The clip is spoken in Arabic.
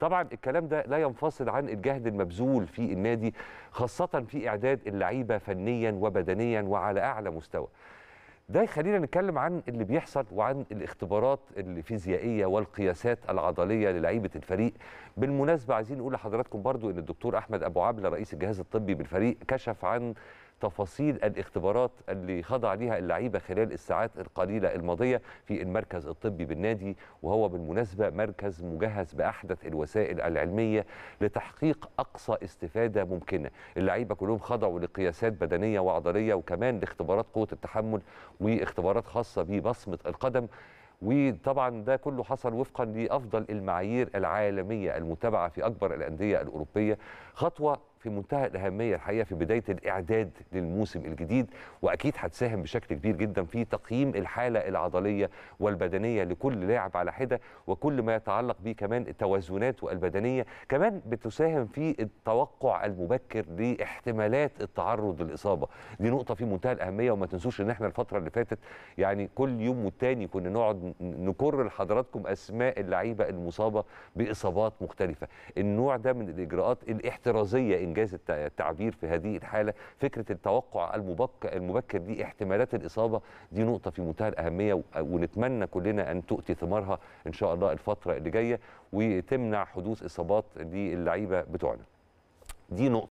طبعا الكلام ده لا ينفصل عن الجهد المبذول في النادي خاصه في اعداد اللعيبه فنيا وبدنيا وعلى اعلى مستوى ده يخلينا نتكلم عن اللي بيحصل وعن الاختبارات الفيزيائيه والقياسات العضليه للعيبه الفريق بالمناسبه عايزين نقول لحضراتكم برضو ان الدكتور احمد ابو عبله رئيس الجهاز الطبي بالفريق كشف عن تفاصيل الاختبارات اللي خضع ليها اللعيبه خلال الساعات القليله الماضيه في المركز الطبي بالنادي وهو بالمناسبه مركز مجهز باحدث الوسائل العلميه لتحقيق اقصى استفاده ممكنه اللعيبه كلهم خضعوا لقياسات بدنيه وعضليه وكمان لاختبارات قوه التحمل واختبارات خاصه ببصمه القدم وطبعا ده كله حصل وفقا لافضل المعايير العالميه المتبعه في اكبر الانديه الاوروبيه خطوه في منتهى الاهميه الحقيقه في بدايه الاعداد للموسم الجديد واكيد هتساهم بشكل كبير جدا في تقييم الحاله العضليه والبدنيه لكل لاعب على حده وكل ما يتعلق به كمان التوازنات والبدنيه كمان بتساهم في التوقع المبكر لاحتمالات التعرض للاصابه دي نقطه في منتهى الاهميه وما تنسوش ان احنا الفتره اللي فاتت يعني كل يوم والتاني كنا نقعد نكر لحضراتكم اسماء اللعيبه المصابه باصابات مختلفه النوع ده من الاجراءات الاحترازيه إن انجاز التعبير في هذه الحاله فكره التوقع المبكر المبكر دي احتمالات الاصابه دي نقطه في منتهى الاهميه ونتمنى كلنا ان تؤتي ثمارها ان شاء الله الفتره اللي جايه وتمنع حدوث اصابات للعيبه بتوعنا دي نقطه